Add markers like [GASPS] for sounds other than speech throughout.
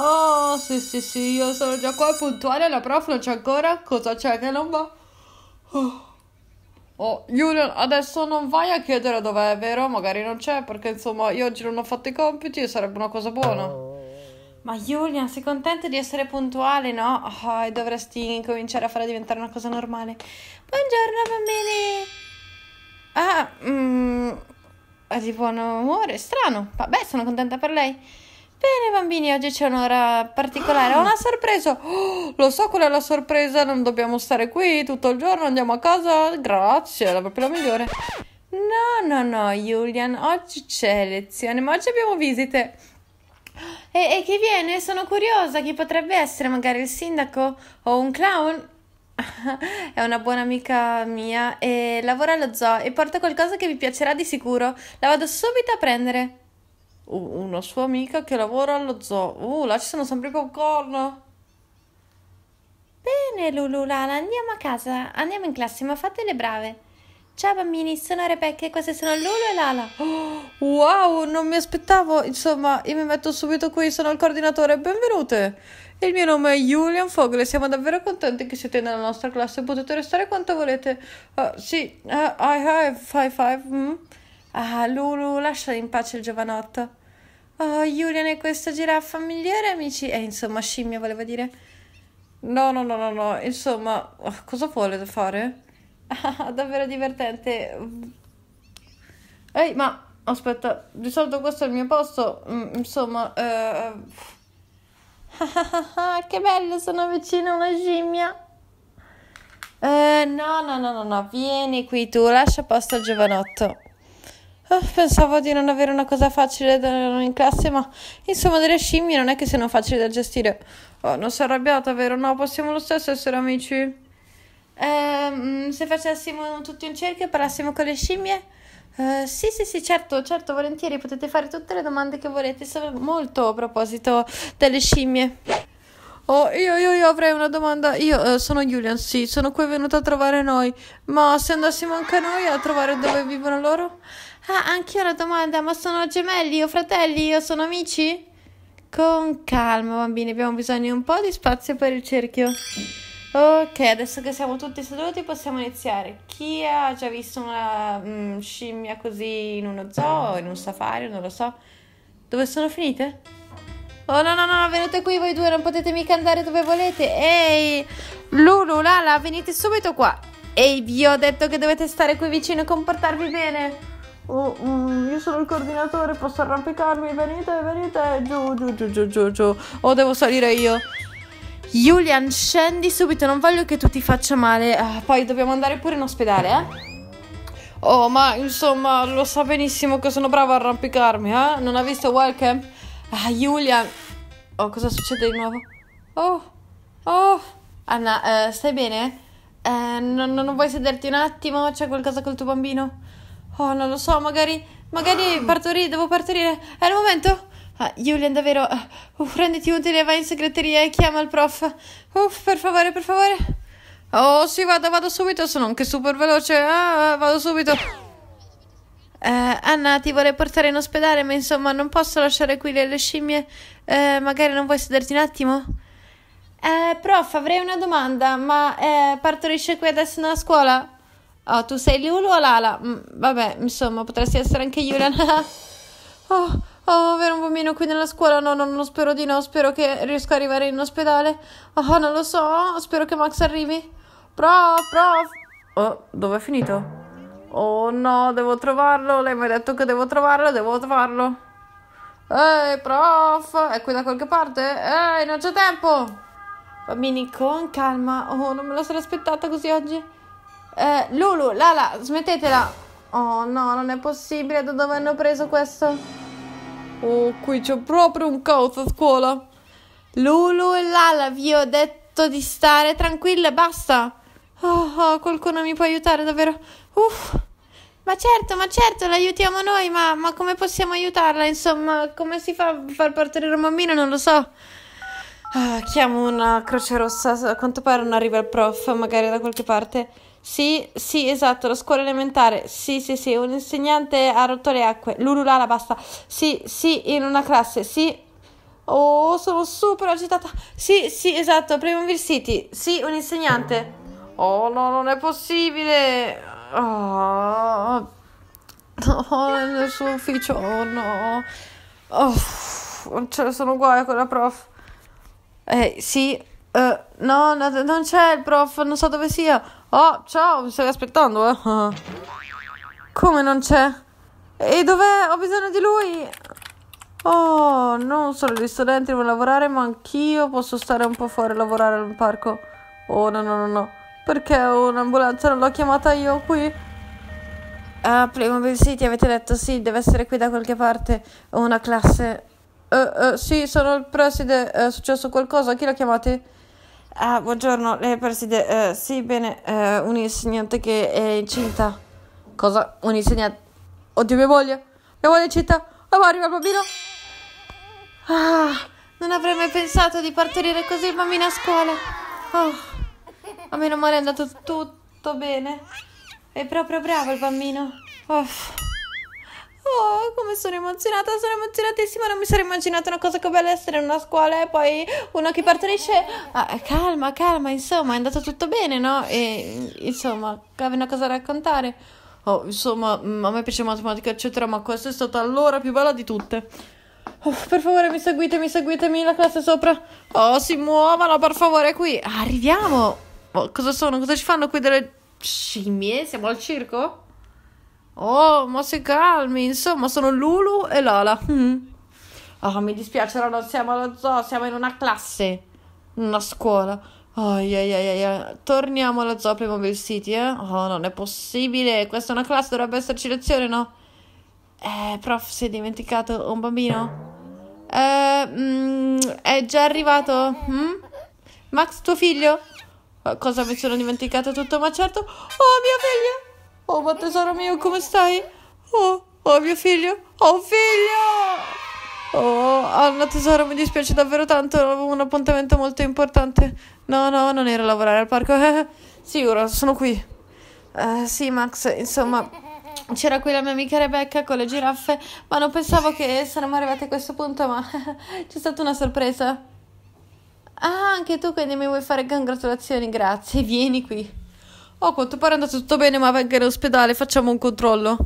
Oh, sì, sì, sì, io sono già qua puntuale, la prof non c'è ancora. Cosa c'è che non va? Oh. Julian, adesso non vai a chiedere dov'è, vero? Magari non c'è, perché insomma io oggi non ho fatto i compiti e sarebbe una cosa buona. Ma Julian, sei contento di essere puntuale, no? Oh, e dovresti cominciare a farla diventare una cosa normale. Buongiorno, bambini! Ah, mm, è di buon umore, strano. Vabbè, sono contenta per lei. Bene bambini, oggi c'è un'ora particolare, ho una sorpresa. Oh, lo so qual è la sorpresa, non dobbiamo stare qui tutto il giorno, andiamo a casa. Grazie, è proprio la migliore. No, no, no, Julian, oggi c'è lezione, ma oggi abbiamo visite. E, e chi viene? Sono curiosa, chi potrebbe essere? Magari il sindaco o un clown? [LAUGHS] è una buona amica mia e lavora allo zoo e porta qualcosa che vi piacerà di sicuro. La vado subito a prendere una sua amica che lavora allo zoo. Uh, là ci sono sempre i popcorn. Bene, Lulu, Lala, andiamo a casa. Andiamo in classe, ma fate le brave. Ciao bambini, sono Rebecca e queste sono Lulu e Lala. Oh, [GASPS] wow, non mi aspettavo. Insomma, io mi metto subito qui, sono il coordinatore. Benvenute. Il mio nome è Julian Fogel siamo davvero contenti che siete nella nostra classe. Potete restare quanto volete. Uh, sì, uh, I have five five. Mm. Ah, Lulu, lascia in pace il giovanotto. Oh, Julian è questa giraffa migliore, amici. Eh, insomma, scimmia volevo dire. No, no, no, no, no. Insomma, oh, cosa vuole fare? [LAUGHS] davvero divertente. Ehi, ma aspetta, di solito questo è il mio posto. Mm, insomma, eh... [LAUGHS] che bello, sono vicino a una scimmia. Eh, no, no, no, no, no, vieni qui tu, lascia posto al giovanotto. Eh, pensavo di non avere una cosa facile da, in classe, ma insomma delle scimmie non è che siano facili da gestire. Oh, non sei arrabbiata, vero? No, possiamo lo stesso essere amici. Eh, se facessimo tutti un cerchio e parlassimo con le scimmie? Eh, sì, sì, sì, certo, certo, volentieri. Potete fare tutte le domande che volete. Sono molto a proposito delle scimmie. Oh, io, io, io avrei una domanda. Io eh, sono Julian, sì, sono qui venuta a trovare noi. Ma se andassimo anche noi a trovare dove vivono loro? Ah, anch'io ho una domanda, ma sono gemelli o fratelli o sono amici? Con calma, bambini, abbiamo bisogno di un po' di spazio per il cerchio. Ok, adesso che siamo tutti seduti possiamo iniziare. Chi ha già visto una mm, scimmia così in uno zoo, in un safari, non lo so. Dove sono finite? Oh no, no, no, venite qui voi due, non potete mica andare dove volete. Ehi, Lulu, Lala, venite subito qua. Ehi, vi ho detto che dovete stare qui vicino e comportarvi bene. Oh, mm, io sono il coordinatore, posso arrampicarmi? Venite, venite, giù, giù, giù, giù, giù, giù. Oh, devo salire io. Julian, scendi subito, non voglio che tu ti faccia male. Ah, poi dobbiamo andare pure in ospedale, eh? Oh, ma insomma, lo sa benissimo che sono bravo a arrampicarmi, eh? Non ha visto Welcome? Ah, Giulia. Oh, cosa succede di nuovo? Oh, oh. Anna, eh, stai bene? Eh, non, non vuoi sederti un attimo? C'è qualcosa col tuo bambino? Oh, non lo so, magari. Magari partorire, devo partorire. È il momento? Ah, Julian, davvero. Uh, uff, utile, vai in segreteria e chiama il prof. Uff, per favore, per favore. Oh, sì, vado, vado subito. Sono anche super veloce. Ah, vado subito. Eh, Anna, ti vorrei portare in ospedale, ma insomma non posso lasciare qui le, le scimmie. Eh, magari non vuoi sederti un attimo? Eh, prof, avrei una domanda, ma eh, partorisce qui adesso nella scuola? Oh, tu sei Lulu o Lala? Mm, vabbè, insomma, potresti essere anche Yulan. [LAUGHS] oh, oh, avere un bambino qui nella scuola? No, no, non spero di no. Spero che riesco ad arrivare in ospedale. Oh, non lo so. Spero che Max arrivi. Prof, prof. Oh, dove è finito? Oh no, devo trovarlo. Lei mi ha detto che devo trovarlo, devo trovarlo. Ehi, prof, è qui da qualche parte? Ehi, non c'è tempo. Bambini, con calma. Oh, non me la sarei aspettata così oggi. Eh, Lulu, Lala, smettetela. Oh no, non è possibile. Da dove hanno preso questo? Oh, qui c'è proprio un caos a scuola. Lulu e Lala, vi ho detto di stare tranquille, basta. Oh, oh, qualcuno mi può aiutare davvero? Uff, ma certo, ma certo, l'aiutiamo noi, ma, ma come possiamo aiutarla? Insomma, come si fa a far partorire un bambino? Non lo so. Ah, chiamo una Croce Rossa, a quanto pare non arriva il prof, magari da qualche parte. Sì, sì, esatto, la scuola elementare. Sì, sì, sì, un insegnante ha rotto le acque. L'urulala basta. Sì, sì, in una classe. Sì. Oh, sono super agitata. Sì, sì, esatto, Primo City. Sì, un insegnante. Oh no, non è possibile. Oh, no, nel suo ufficio, oh no. Oh, non ce ne sono guai con la prof. Eh, sì. Uh, no, no, non c'è il prof, non so dove sia. Oh, ciao, mi stavi aspettando, eh? Come non c'è? E dov'è? Ho bisogno di lui. Oh, non solo gli studenti devono lavorare, ma anch'io posso stare un po' fuori a lavorare al parco. Oh, no, no, no, no. Perché un'ambulanza non l'ho chiamata io qui? Ah, Playmobil City, avete detto sì, deve essere qui da qualche parte. Ho una classe. Uh, uh, sì, sono il preside. È successo qualcosa? Chi l'ha chiamati? Ah, buongiorno, lei è preside. Uh, sì, bene, uh, insegnante che è incinta. Cosa? Un insegnante? Oddio, mia moglie! Mia moglie è incinta! Ah, oh, arriva il bambino! Ah, non avrei mai pensato di partorire così il bambino a scuola. Oh. Ma meno male è andato tutto bene. È proprio bravo il bambino. Uff. Oh, come sono emozionata, sono emozionatissima, non mi sarei immaginata una cosa che bella essere in una scuola e poi uno che partorisce... Ah, calma, calma, insomma, è andato tutto bene, no? E insomma, avevi una cosa da raccontare? Oh, insomma, mm, a me piace matematica, eccetera, ma questa è stata l'ora più bella di tutte. Oh, per favore, mi seguitemi, seguitemi, la classe sopra. Oh, si muovono, per favore, qui. Arriviamo! Oh, cosa sono? Cosa ci fanno qui delle scimmie? Siamo al circo? Oh, ma si calmi, insomma, sono Lulu e Lola. Oh, mi dispiace, non siamo allo zoo, siamo in una classe, in una scuola. Oh, yeah, yeah, yeah. Torniamo alla zoo Playmobil City, eh? Oh, non è possibile, questa è una classe, dovrebbe esserci lezione, no? Eh, prof, si è dimenticato un bambino? Eh, mm, è già arrivato? Mm? Max, tuo figlio? Eh, cosa mi sono dimenticata tutto, ma certo. Oh, mia figlia! Oh, ma tesoro mio, come stai? Oh, oh, mio figlio! Ho oh, figlio! Oh, Anna tesoro, mi dispiace davvero tanto, avevo un appuntamento molto importante. No, no, non era lavorare al parco. Eh, sì, ora sono qui. Uh, sì, Max, insomma, c'era qui la mia amica Rebecca con le giraffe, ma non pensavo che saremmo arrivati a questo punto, ma [LAUGHS] c'è stata una sorpresa. Ah, anche tu quindi mi vuoi fare congratulazioni, grazie, vieni qui. Oh, quanto pare è andato tutto bene, ma venga in ospedale, facciamo un controllo.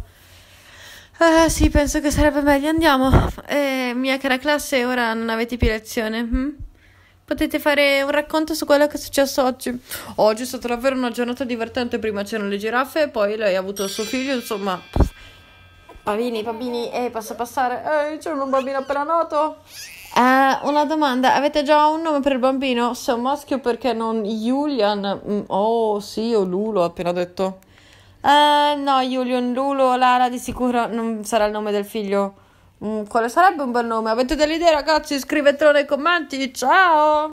Ah, sì, penso che sarebbe meglio, andiamo. Eh, mia cara classe, ora non avete più lezione. Hm? Potete fare un racconto su quello che è successo oggi. Oggi è stata davvero una giornata divertente, prima c'erano le giraffe, poi lei ha avuto il suo figlio, insomma... Pavini, bambini, eh, posso passare? Ehi, c'è un bambino appena nato? Uh, una domanda, avete già un nome per il bambino? Se un maschio perché non Julian? Mm, oh sì, o Lulo, ho appena detto. Uh, no, Julian, Lulo, Lara di sicuro non sarà il nome del figlio. Mm, quale sarebbe un bel nome? Avete delle idee ragazzi? Scrivetelo nei commenti, ciao!